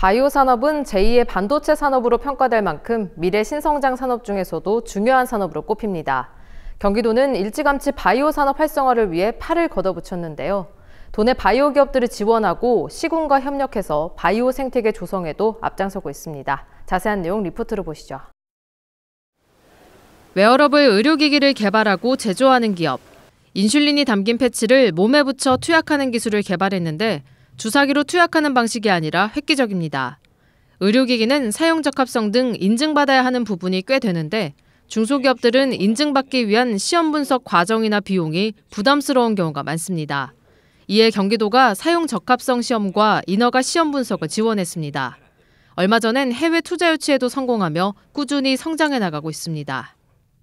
바이오 산업은 제2의 반도체 산업으로 평가될 만큼 미래 신성장 산업 중에서도 중요한 산업으로 꼽힙니다. 경기도는 일찌감치 바이오 산업 활성화를 위해 팔을 걷어붙였는데요. 도내 바이오 기업들을 지원하고 시군과 협력해서 바이오 생태계 조성에도 앞장서고 있습니다. 자세한 내용 리포트로 보시죠. 웨어러블 의료기기를 개발하고 제조하는 기업. 인슐린이 담긴 패치를 몸에 붙여 투약하는 기술을 개발했는데 주사기로 투약하는 방식이 아니라 획기적입니다. 의료기기는 사용적합성 등 인증받아야 하는 부분이 꽤 되는데 중소기업들은 인증받기 위한 시험 분석 과정이나 비용이 부담스러운 경우가 많습니다. 이에 경기도가 사용적합성 시험과 인허가 시험 분석을 지원했습니다. 얼마 전엔 해외 투자 유치에도 성공하며 꾸준히 성장해 나가고 있습니다.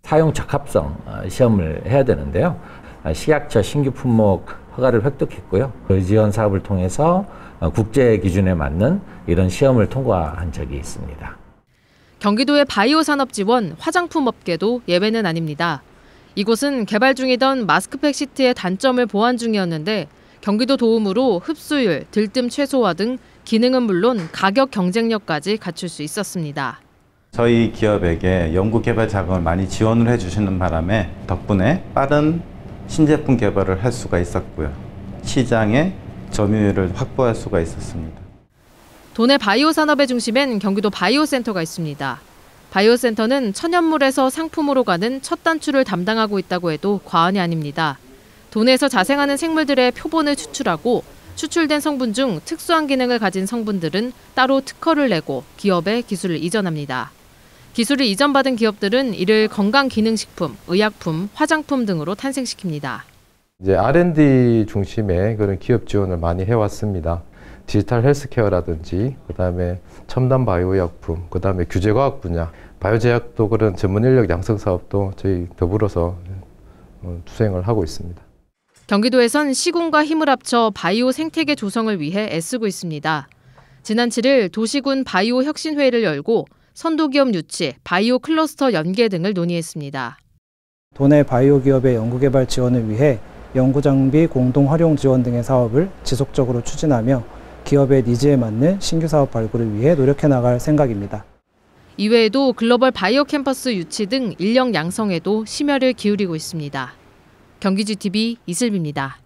사용적합성 어, 시험을 해야 되는데요. 아, 식약처 신규 품목 허가를 획득했고요. 그 지원 사업을 통해서 어, 국제 기준에 맞는 이런 시험을 통과한 적이 있습니다. 경기도의 바이오 산업 지원 화장품 업계도 예외는 아닙니다. 이곳은 개발 중이던 마스크팩 시트의 단점을 보완 중이었는데 경기도 도움으로 흡수율, 들뜸 최소화 등 기능은 물론 가격 경쟁력까지 갖출 수 있었습니다. 저희 기업에게 연구개발 자금을 많이 지원을 해주시는 바람에 덕분에 빠른 신제품 개발을 할 수가 있었고요. 시장의 점유율을 확보할 수가 있었습니다. 도내 바이오 산업의 중심엔 경기도 바이오 센터가 있습니다. 바이오 센터는 천연물에서 상품으로 가는 첫 단추를 담당하고 있다고 해도 과언이 아닙니다. 도내에서 자생하는 생물들의 표본을 추출하고 추출된 성분 중 특수한 기능을 가진 성분들은 따로 특허를 내고 기업에 기술을 이전합니다. 기술을 이전받은 기업들은 이를 건강기능식품, 의약품, 화장품 등으로 탄생시킵니다. 이제 R&D 중심의 그런 기업 지원을 많이 해왔습니다. 디지털 헬스케어라든지 그다음에 첨단 바이오 약품, 그다음에 규제 과학 분야, 바이오 제약도 그런 전문 인력 양성 사업도 저희 더불어서 어, 투쟁을 하고 있습니다. 경기도에선 시군과 힘을 합쳐 바이오 생태계 조성을 위해 애쓰고 있습니다. 지난 7일 도시군 바이오 혁신회의를 열고 선도기업 유치, 바이오 클러스터 연계 등을 논의했습니다. 도내 바이오 기업의 연구개발 지원을 위해 연구장비 공동 활용 지원 등의 사업을 지속적으로 추진하며 기업의 니즈에 맞는 신규 사업 발굴을 위해 노력해 나갈 생각입니다. 이외에도 글로벌 바이오 캠퍼스 유치 등 인력 양성에도 심혈을 기울이고 있습니다. 경기지TV 이슬비입니다.